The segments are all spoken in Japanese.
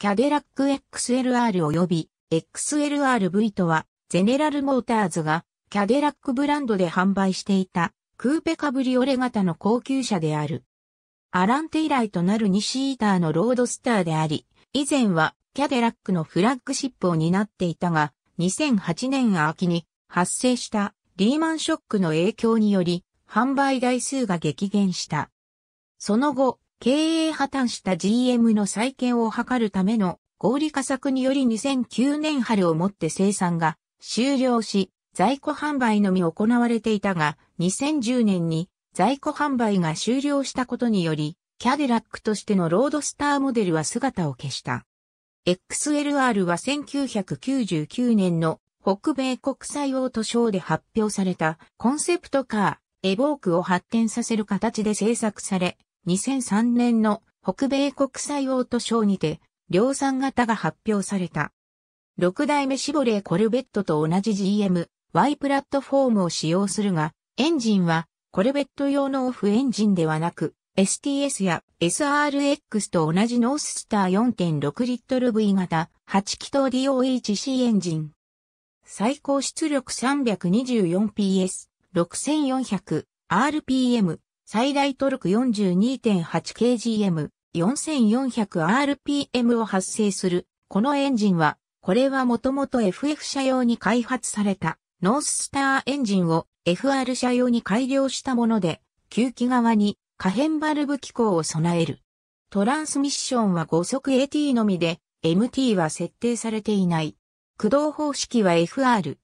キャデラック XLR 及び XLRV とは、ゼネラルモーターズがキャデラックブランドで販売していたクーペカブリオレ型の高級車である。アランテ以来となる2シーターのロードスターであり、以前はキャデラックのフラッグシップを担っていたが、2008年秋に発生したリーマンショックの影響により、販売台数が激減した。その後、経営破綻した GM の再建を図るための合理化策により2009年春をもって生産が終了し、在庫販売のみ行われていたが、2010年に在庫販売が終了したことにより、キャデラックとしてのロードスターモデルは姿を消した。XLR は1999年の北米国際オートショーで発表されたコンセプトカー、エボークを発展させる形で制作され、2003年の北米国際オートショーにて量産型が発表された。6代目シボレーコルベットと同じ GM、Y プラットフォームを使用するが、エンジンはコルベット用のオフエンジンではなく、STS や SRX と同じノーススター4.6リットル V 型8気筒 DOHC エンジン。最高出力 324PS、6400RPM、最大トルク 42.8kgm、4400rpm を発生する。このエンジンは、これはもともと FF 車用に開発された、ノーススターエンジンを FR 車用に改良したもので、吸気側に可変バルブ機構を備える。トランスミッションは5速 AT のみで、MT は設定されていない。駆動方式は FR。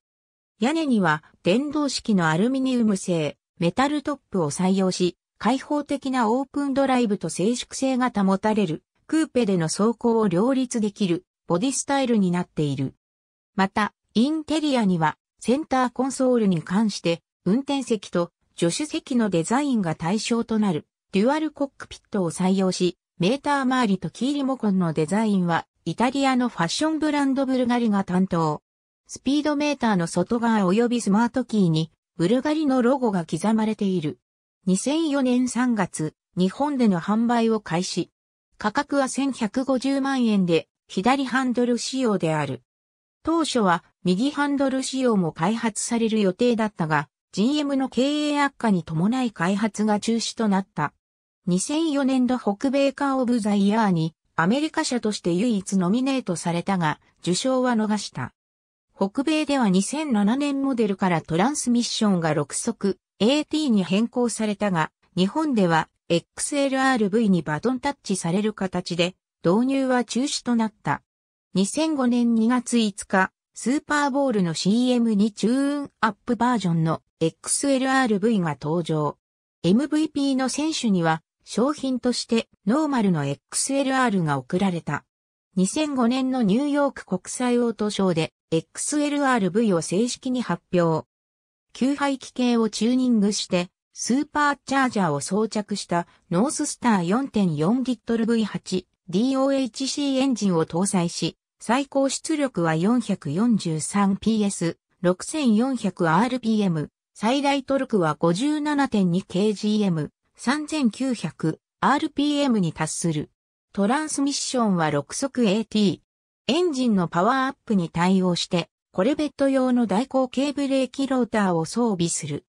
屋根には電動式のアルミニウム製メタルトップを採用し、開放的なオープンドライブと静粛性が保たれる、クーペでの走行を両立できる、ボディスタイルになっている。また、インテリアには、センターコンソールに関して、運転席と助手席のデザインが対象となる、デュアルコックピットを採用し、メーター周りとキーリモコンのデザインは、イタリアのファッションブランドブルガリが担当。スピードメーターの外側及びスマートキーにブルガリのロゴが刻まれている。2004年3月、日本での販売を開始。価格は1150万円で、左ハンドル仕様である。当初は右ハンドル仕様も開発される予定だったが、GM の経営悪化に伴い開発が中止となった。2004年度北米カーオブザイヤーにアメリカ社として唯一ノミネートされたが、受賞は逃した。北米では2007年モデルからトランスミッションが6速 AT に変更されたが、日本では XLRV にバトンタッチされる形で導入は中止となった。2005年2月5日、スーパーボールの CM にチューンアップバージョンの XLRV が登場。MVP の選手には商品としてノーマルの XLR が贈られた。2005年のニューヨーク国際オートショーで XLRV を正式に発表。給排気系をチューニングして、スーパーチャージャーを装着したノーススター4 4ル v 8 DOHC エンジンを搭載し、最高出力は 443PS、6400rpm、最大トルクは 57.2kgm、3900rpm に達する。トランスミッションは6速 AT。エンジンのパワーアップに対応して、コルベット用の代行径ブレーキローターを装備する。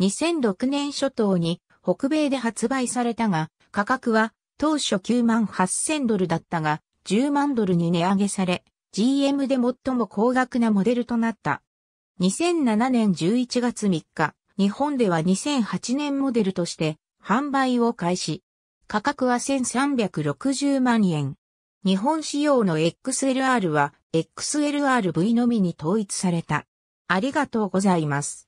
2006年初頭に北米で発売されたが、価格は当初9万8000ドルだったが、10万ドルに値上げされ、GM で最も高額なモデルとなった。2007年11月3日、日本では2008年モデルとして販売を開始。価格は1360万円。日本仕様の XLR は XLRV のみに統一された。ありがとうございます。